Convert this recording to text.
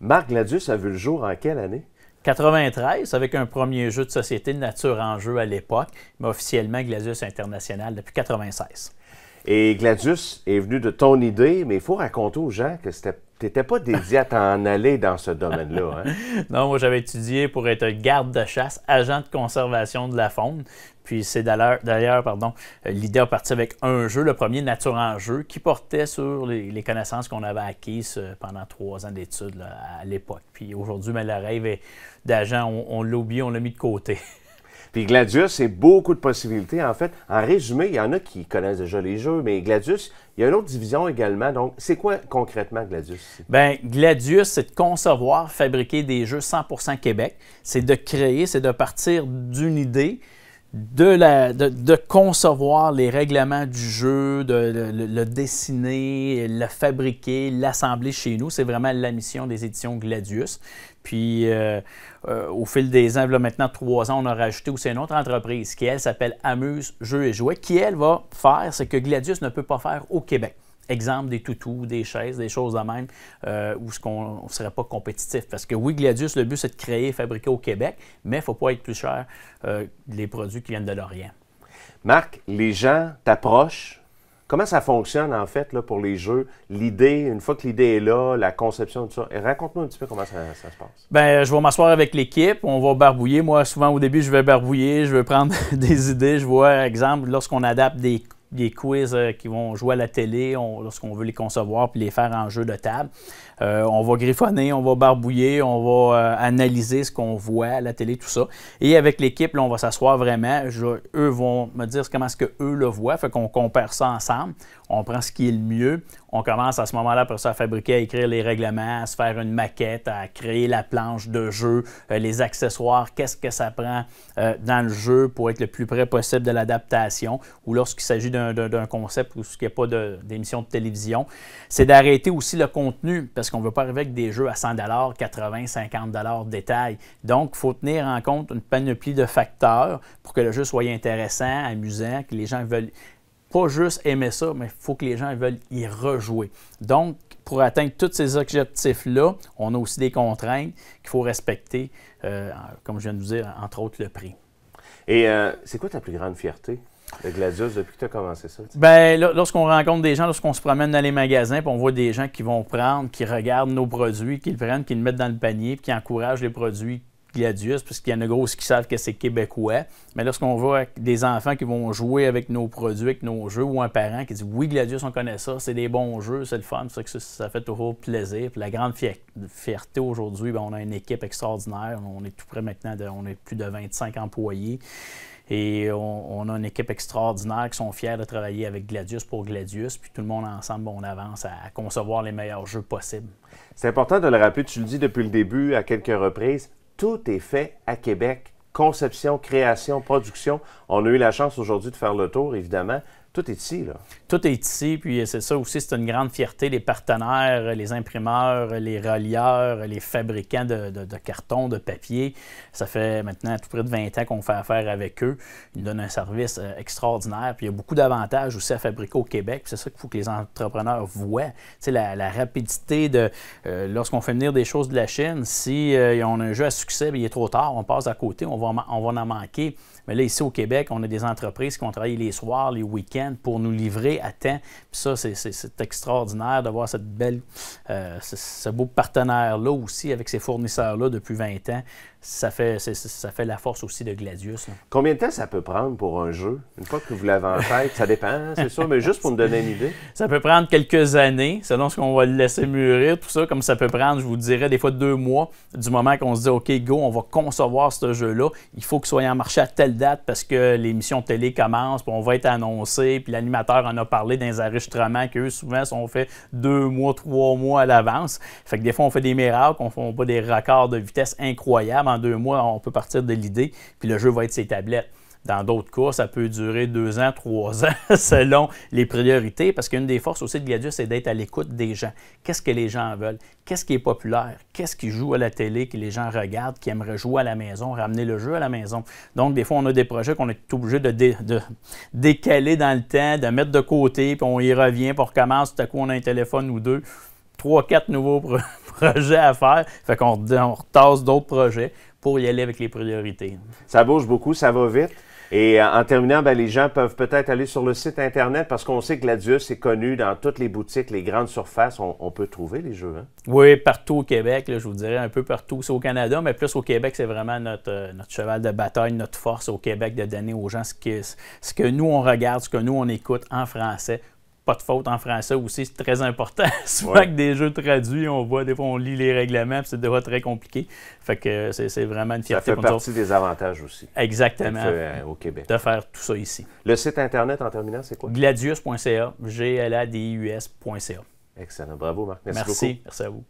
Marc Gladius a vu le jour en quelle année? 93, avec un premier jeu de société de nature en jeu à l'époque, mais officiellement Gladius International depuis 96. Et Gladius est venu de ton idée, mais il faut raconter aux gens que c'était n'étais pas dédié à t'en aller dans ce domaine-là. Hein? non, moi, j'avais étudié pour être garde de chasse, agent de conservation de la faune. Puis c'est d'ailleurs, pardon, euh, l'idée a parti avec un jeu, le premier Nature en jeu, qui portait sur les, connaissances qu'on avait acquises euh, pendant trois ans d'études à l'époque. Puis aujourd'hui, mais ben, le rêve d'agent, on, on on l'a mis de côté. Puis Gladius, c'est beaucoup de possibilités. En fait, en résumé, il y en a qui connaissent déjà les jeux, mais Gladius, il y a une autre division également. Donc, c'est quoi concrètement Gladius? Bien, Gladius, c'est de concevoir, fabriquer des jeux 100 Québec. C'est de créer, c'est de partir d'une idée de, de, concevoir les règlements du jeu, de, le, dessiner, le fabriquer, l'assembler chez nous. C'est vraiment la mission des éditions Gladius. Puis, euh, euh, au fil des ans, maintenant trois ans, on a rajouté aussi une autre entreprise qui, elle, s'appelle Amuse Jeux et Jouets, qui, elle, va faire ce que Gladius ne peut pas faire au Québec exemple des toutous, des chaises, des choses de même, euh, où ce qu'on ne serait pas compétitif. Parce que oui, Gladius, le but, c'est de créer et fabriquer au Québec, mais il ne faut pas être plus cher euh, les produits qui viennent de l'Orient. Marc, les gens t'approchent. Comment ça fonctionne, en fait, là, pour les jeux? L'idée, une fois que l'idée est là, la conception, tout ça. Raconte-nous un petit peu comment ça, se passe. Bien, je vais m'asseoir avec l'équipe. On va barbouiller. Moi, souvent, au début, je vais barbouiller. Je vais prendre des idées. Je vois, exemple, lorsqu'on adapte des des quiz euh, qui vont jouer à la télé lorsqu'on veut les concevoir puis les faire en jeu de table. Euh, on va griffonner, on va barbouiller, on va euh, analyser ce qu'on voit à la télé, tout ça. Et avec l'équipe, on va s'asseoir vraiment. eux vont me dire comment est-ce qu'eux le voient. Fait qu'on compare ça ensemble. On prend ce qui est le mieux. On commence à ce moment-là, pour ça, à fabriquer, à écrire les règlements, à se faire une maquette, à créer la planche de jeu, les accessoires, qu'est-ce que ça prend dans le jeu pour être le plus près possible de l'adaptation ou lorsqu'il s'agit d'un d'un concept où il n'y a pas d'émission de, télévision, c'est d'arrêter aussi le contenu, parce qu'on ne veut pas arriver avec des jeux à 100 80 50 de détail. Donc, il faut tenir en compte une panoplie de facteurs pour que le jeu soit intéressant, amusant, que les gens veulent pas juste aimer ça, mais il faut que les gens veulent y rejouer. Donc, pour atteindre tous ces objectifs-là, on a aussi des contraintes qu'il faut respecter, euh, comme je viens de vous dire, entre autres le prix. Et euh, c'est quoi ta plus grande fierté le Gladius, depuis que tu as commencé ça? Ben, lorsqu'on rencontre des gens, lorsqu'on se promène dans les magasins, on voit des gens qui vont prendre, qui regardent nos produits, qui le prennent, qui le mettent dans le panier, puis qui encouragent les produits Gladius, parce qu'il y en a gros qui savent que c'est québécois. Mais lorsqu'on voit des enfants qui vont jouer avec nos produits, avec nos jeux, ou un parent qui dit Oui, Gladius, on connaît ça, c'est des bons jeux, c'est le fun, ça, fait toujours plaisir. la grande fierté aujourd'hui, ben, on a une équipe extraordinaire. On est tout près maintenant, de, on est plus de 25 employés. Et on, a une équipe extraordinaire qui sont fiers de travailler avec Gladius pour Gladius. Puis tout le monde ensemble, on avance à concevoir les meilleurs jeux possibles. C'est important de le rappeler, tu le dis depuis le début à quelques reprises, tout est fait à Québec. Conception, création, production. On a eu la chance aujourd'hui de faire le tour, évidemment, tout est ici, là. Tout est ici, puis euh, c'est ça aussi, c'est une grande fierté. Les partenaires, les imprimeurs, les relieurs, les fabricants de, cartons, de carton, de papier, ça fait maintenant à tout près de 20 ans qu'on fait affaire avec eux. Ils nous donnent un service euh, extraordinaire, puis il y a beaucoup d'avantages aussi à fabriquer au Québec, c'est ça qu'il faut que les entrepreneurs voient. Tu la, la rapidité de... Euh, lorsqu'on fait venir des choses de la Chine, si on a un jeu à succès, il est trop tard, on passe à côté, on va, on va en manquer. Mais là, ici au Québec, on a des entreprises qui vont travailler les soirs, les week-ends, pour nous livrer à temps. ça, c'est extraordinaire d'avoir cette belle, euh, ce, ce beau partenaire-là aussi avec ces fournisseurs-là depuis 20 ans ça fait, ça fait la force aussi de Gladius. Combien de temps ça peut prendre pour un jeu? Une fois que vous l'avez en tête, ça dépend, c'est sûr, mais juste pour me donner une idée. Ça peut prendre quelques années, selon ce qu'on va le laisser mûrir, tout ça, comme ça peut prendre, je vous dirais, des fois deux mois, du moment qu'on se dit, OK, go, on va concevoir ce jeu-là, il faut qu'il soit en marché à telle date parce que l'émission télé commence, puis on va être annoncé, puis l'animateur en a parlé dans les enregistrements qu'eux, souvent, sont faits deux mois, trois mois à l'avance. Fait que des fois, on fait des miracles, on fait pas des records de vitesse incroyables deux mois, on peut partir de l'idée, puis le jeu va être ses tablettes. Dans d'autres cas, ça peut durer deux ans, trois ans, selon les priorités, parce qu'une des forces aussi de Gladius, c'est d'être à l'écoute des gens. Qu'est-ce que les gens veulent? Qu'est-ce qui est populaire? Qu'est-ce qui joue à la télé, que les gens regardent, qui aimeraient jouer à la maison, ramener le jeu à la maison? Donc, des fois, on a des projets qu'on est obligé de, de, décaler dans le temps, de mettre de côté, puis on y revient, puis on recommence, tout à coup, on a un téléphone ou deux trois, quatre nouveaux projets à faire. Fait qu'on retasse d'autres projets pour y aller avec les priorités. Ça bouge beaucoup, ça va vite. Et euh, en terminant, ben, les gens peuvent peut-être aller sur le site Internet parce qu'on sait que Gladius est connu dans toutes les boutiques, les grandes surfaces. On, peut trouver les jeux. Hein? Oui, partout au Québec, je vous dirais un peu partout. C'est au Canada, mais plus au Québec, c'est vraiment euh, notre, cheval de bataille, notre force au Québec de donner aux gens ce que, ce que nous on regarde, ce que nous on écoute en français pas de faute en français aussi, c'est très important. Souvent que des jeux traduits, on voit, des fois, on lit les règlements, puis c'est de très compliqué. Fait que c'est vraiment une fierté Ça fait partie des avantages aussi. Exactement. Euh, au Québec. De faire tout ça ici. Le site Internet, en terminant, c'est quoi? Gladius.ca, g l a d u Excellent. Bravo, Marc. Merci, Merci, Merci à vous.